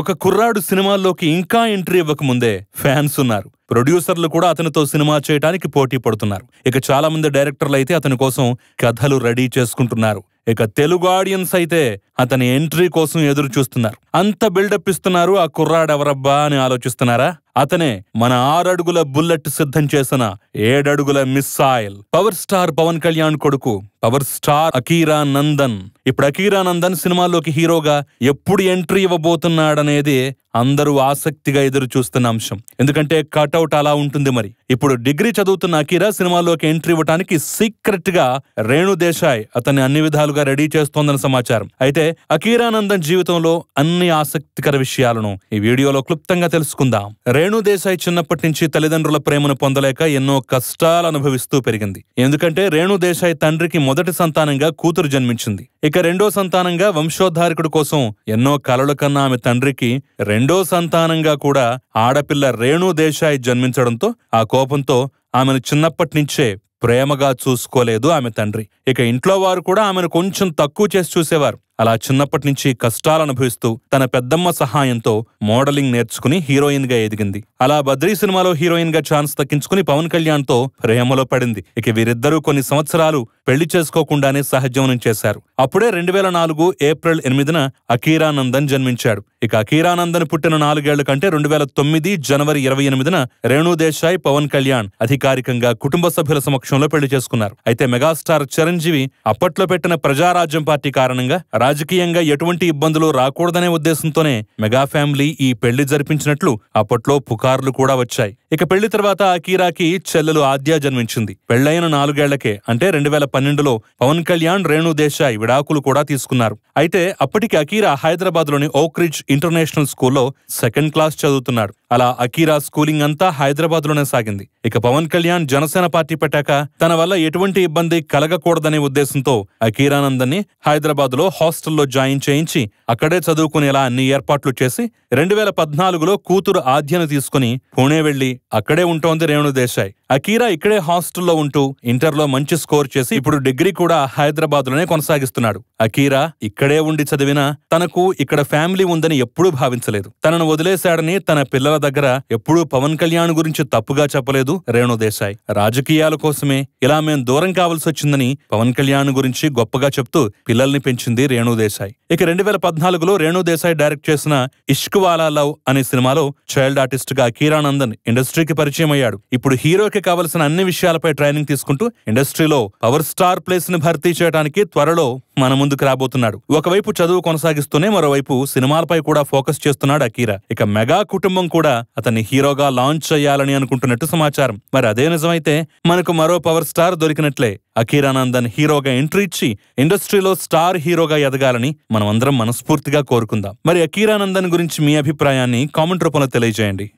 ఒక కుర్రాడు సినిమాల్లోకి ఇంకా ఎంట్రీ ఇవ్వకముందే ఫ్యాన్స్ ఉన్నారు ప్రొడ్యూసర్లు కూడా అతనితో సినిమా చేయడానికి పోటీ పడుతున్నారు ఇక మంది డైరెక్టర్లు అయితే అతని కోసం కథలు రెడీ చేసుకుంటున్నారు ఇక తెలుగు ఆడియన్స్ అయితే అతని ఎంట్రీ కోసం ఎదురు చూస్తున్నారు అంత బిల్డప్ ఇస్తున్నారు ఆ కుర్రాడెవరబ్బా అని ఆలోచిస్తున్నారా అతనే మన ఆరడుగుల బుల్లెట్ సిద్ధం చేసిన ఏడడుగుల missile power star Pawan Kalyan కొడుకు పవర్ స్టార్ అకీరా నందన్ ఇప్పుడు అకీరా నందన్ సినిమాలోకి హీరోగా ఎప్పుడు ఎంట్రీ ఇవ్వబోతున్నాడనేది అందరూ ఆసక్తిగా ఎదురు చూస్తున్న అంశం ఎందుకంటే కటౌట్ అలా ఉంటుంది మరి ఇప్పుడు డిగ్రీ చదువుతున్న అకీరా సినిమాలోకి ఎంట్రీ ఇవ్వడానికి సీక్రెట్ గా రేణు దేశాయ్ అతన్ని అన్ని విధాలుగా రెడీ చేస్తోందని సమాచారం అయితే అకీరానందన్ జీవితంలో అన్ని ఆసక్తికర విషయాలను ఈ వీడియోలో క్లుప్తంగా తెలుసుకుందాం రేణు దేశాయ్ చిన్నప్పటి నుంచి తల్లిదండ్రుల ప్రేమను పొందలేక ఎన్నో కష్టాలు అనుభవిస్తూ పెరిగింది ఎందుకంటే రేణు దేశాయ్ తండ్రికి మొదటి సంతానంగా కూతురు జన్మించింది ఇక రెండో సంతానంగా వంశోద్ధారకుడు కోసం ఎన్నో కలలు కన్నా ఆమె తండ్రికి రెండు రెండో సంతానంగా కూడా ఆడపిల్ల రేణు దేశాయ్ జన్మించడంతో ఆ కోపంతో ఆమెను చిన్నప్పటినుంచే ప్రేమగా చూసుకోలేదు ఆమె తండ్రి ఇక ఇంట్లో వారు కూడా ఆమెను కొంచెం తక్కువ చేసి చూసేవారు అలా చిన్నప్పటి నుంచి కష్టాలనుభవిస్తూ తన పెద్దమ్మ సహాయంతో మోడలింగ్ నేర్చుకుని హీరోయిన్గా ఎదిగింది అలా బద్రీ సినిమాలో హీరోయిన్ గా ఛాన్స్ తక్కించుకుని పవన్ కళ్యాణ్ తో ప్రేమలో పడింది ఇక వీరిద్దరూ కొన్ని సంవత్సరాలు పెళ్లి చేసుకోకుండానే సహజీవనం చేశారు అప్పుడే రెండు వేల నాలుగు ఏప్రిల్ ఎనిమిదిన అకీరానందన్ జన్మించాడు ఇక అకీరానందన్ పుట్టిన నాలుగేళ్ల కంటే రెండు వేల తొమ్మిది జనవరి ఇరవై ఎనిమిదిన రేణుదేశాయ్ పవన్ కళ్యాణ్ అధికారికంగా కుటుంబ సభ్యుల సమక్షంలో పెళ్లి చేసుకున్నారు అయితే మెగాస్టార్ చిరంజీవి అప్పట్లో పెట్టిన ప్రజారాజ్యం పార్టీ కారణంగా రాజకీయంగా ఎటువంటి ఇబ్బందులు రాకూడదనే ఉద్దేశంతోనే మెగా ఫ్యామిలీ ఈ పెళ్లి జరిపించినట్లు అప్పట్లో పుకారు సార్లు కూడా వచ్చాయి ఇక పెళ్లి తర్వాత అకీరాకి చెల్లెలు ఆద్య జన్మించింది పెళ్లైన నాలుగేళ్లకే అంటే రెండు వేల పన్నెండులో పవన్ కళ్యాణ్ రేణు దేశాయ్ విడాకులు కూడా తీసుకున్నారు అయితే అప్పటికి అకీరా హైదరాబాద్ లోని ఓక్రిడ్జ్ ఇంటర్నేషనల్ స్కూల్లో సెకండ్ క్లాస్ చదువుతున్నాడు అలా అకీరా స్కూలింగ్ అంతా హైదరాబాద్లోనే సాగింది ఇక పవన్ కళ్యాణ్ జనసేన పార్టీ పెట్టాక తన వల్ల ఎటువంటి ఇబ్బంది కలగకూడదనే ఉద్దేశంతో అకీరానందన్ని హైదరాబాద్లో హాస్టల్లో జాయిన్ చేయించి అక్కడే చదువుకునేలా అన్ని ఏర్పాట్లు చేసి రెండు వేల పద్నాలుగులో కూతురు ఆద్యను తీసుకుని పూణే వెళ్లి అక్కడే ఉంటోంది రేణు దేశాయ్ అకీరా ఇక్కడే హాస్టల్లో ఉంటూ ఇంటర్లో మంచి స్కోర్ చేసి ఇప్పుడు డిగ్రీ కూడా హైదరాబాద్ లోనే కొనసాగిస్తున్నాడు అకీరా ఇక్కడే ఉండి చదివినా తనకు ఇక్కడ ఫ్యామిలీ ఉందని ఎప్పుడూ భావించలేదు తనను వదిలేశాడని తన పిల్లల దగ్గర ఎప్పుడూ పవన్ కళ్యాణ్ గురించి తప్పుగా చెప్పలేదు రేణుదేశాయ్ రాజకీయాల కోసమే ఇలా మేం దూరం కావాల్సి వచ్చిందని పవన్ కళ్యాణ్ గురించి గొప్పగా చెప్తూ పిల్లల్ని పెంచింది రేణుదేశాయ్ ఇక రెండు వేల పద్నాలుగులో రేణుదేశాయ్ డైరెక్ట్ చేసిన ఇష్క్ వాలా లవ్ అనే సినిమాలో చైల్డ్ ఆర్టిస్ట్ గా కీరానందన్ ఇండస్ట్రీకి పరిచయం అయ్యాడు ఇప్పుడు హీరోకి కావలసిన అన్ని విషయాలపై ట్రైనింగ్ తీసుకుంటూ ఇండస్ట్రీలో పవర్ స్టార్ ప్లేస్ ని భర్తీ చేయడానికి త్వరలో మన ముందుకు రాబోతున్నాడు ఒకవైపు చదువు కొనసాగిస్తూనే మరోవైపు సినిమాలపై కూడా ఫోకస్ చేస్తున్నాడు అకీరా ఇక మెగా కుటుంబం కూడా అతన్ని హీరోగా లాంచ్ చేయాలని అనుకుంటున్నట్టు సమాచారం మరి అదే నిజమైతే మనకు మరో పవర్ స్టార్ దొరికినట్లే అకీరానందన్ హీరోగా ఎంట్రీ ఇచ్చి ఇండస్ట్రీలో స్టార్ హీరోగా ఎదగాలని మనమందరం మనస్ఫూర్తిగా కోరుకుందాం మరి అకీరానందన్ గురించి మీ అభిప్రాయాన్ని కామెంట్ రూపంలో తెలియజేయండి